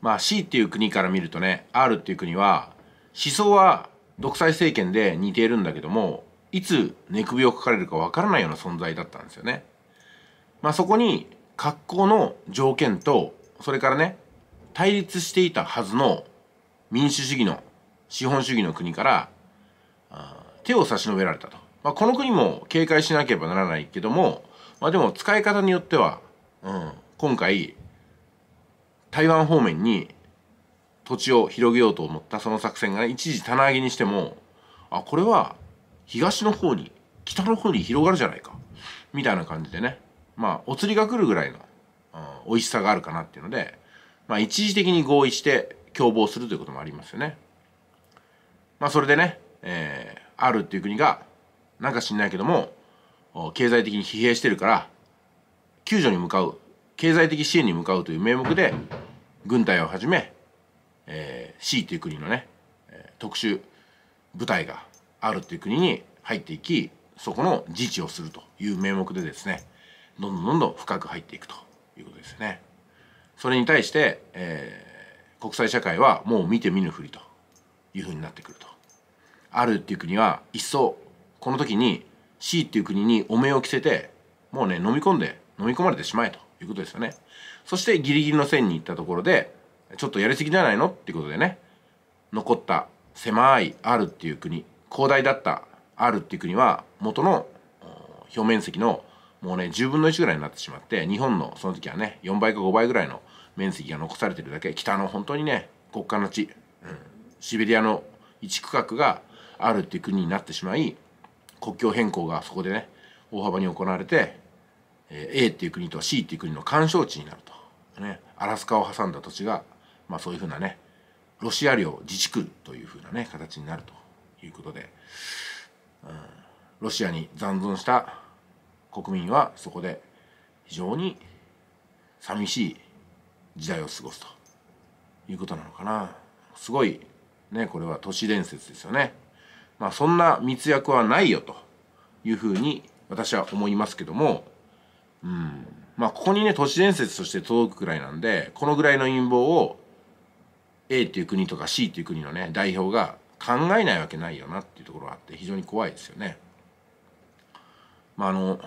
まあ、C っていう国から見るとね R っていう国は思想は独裁政権で似ているんだけどもいつ寝首をかかれるかわからないような存在だったんですよね。まあ、そこに格好の条件とそれからね対立していたはずの民主主義の資本主義の国から手を差し伸べられたと、まあ、この国も警戒しなければならないけども、まあ、でも使い方によっては、うん、今回台湾方面に土地を広げようと思ったその作戦が、ね、一時棚上げにしてもあこれは東の方に北の方に広がるじゃないかみたいな感じでねまあお釣りが来るぐらいの、うん、美味しさがあるかなっていうので、まあ、一時的に合意して共謀するということもありますよね。まあ、それでね、えー、あるっていう国がなんか知んないけども経済的に疲弊してるから救助に向かう経済的支援に向かうという名目で軍隊をはじめ、えー、C という国のね特殊部隊があるという国に入っていきそこの自治をするという名目でですねどんどんどんどん深く入っていくということですね。それに対して、えー、国際社会はもう見て見ぬふりというふうになってくると。あるっていう国は一層この時に C っていう国に汚名を着せてもうね飲み込んで飲み込まれてしまえということですよね。そしてギリギリの線に行ったところで、ちょっとやりすぎじゃないのっていうことでね、残った狭いあるっていう国、広大だったあるっていう国は元の表面積のもうね、10分の1ぐらいになってしまって、日本のその時はね、4倍か5倍ぐらいの面積が残されてるだけ、北の本当にね、国家の地、うん、シベリアの一区画があるっていう国になってしまい、国境変更がそこでね、大幅に行われて、A っていう国と C っていう国の干渉地になると、ね、アラスカを挟んだ土地が、まあ、そういうふうなねロシア領自治区というふうなね形になるということで、うん、ロシアに残存した国民はそこで非常に寂しい時代を過ごすということなのかなすごいねこれは都市伝説ですよね。まあ、そんな密約はないよというふうに私は思いますけども。うん、まあここにね都市伝説として届くくらいなんでこのぐらいの陰謀を A っていう国とか C っていう国のね代表が考えないわけないよなっていうところがあって非常に怖いですよね。まああの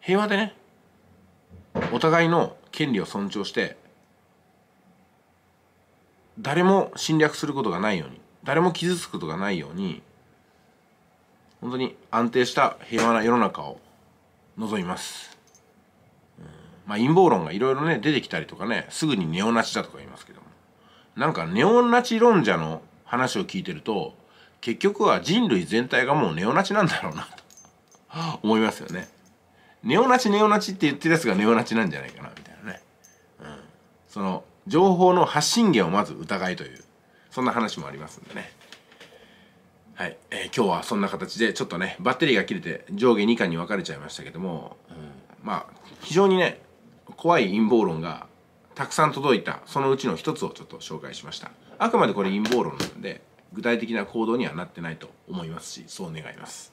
平和でねお互いの権利を尊重して誰も侵略することがないように誰も傷つくことがないように本当に安定した平和な世の中を望みます。まあ陰謀論がいろいろね、出てきたりとかね、すぐにネオナチだとか言いますけども。なんかネオナチ論者の話を聞いてると、結局は人類全体がもうネオナチなんだろうなと思いますよね。ネオナチネオナチって言ってるやつがネオナチなんじゃないかなみたいなね。うん。その情報の発信源をまず疑いという、そんな話もありますんでね。はい、えー、今日はそんな形でちょっとねバッテリーが切れて上下2巻に分かれちゃいましたけども、うん、まあ非常にね怖い陰謀論がたくさん届いたそのうちの一つをちょっと紹介しましたあくまでこれ陰謀論なんで具体的な行動にはなってないと思いますしそう願います。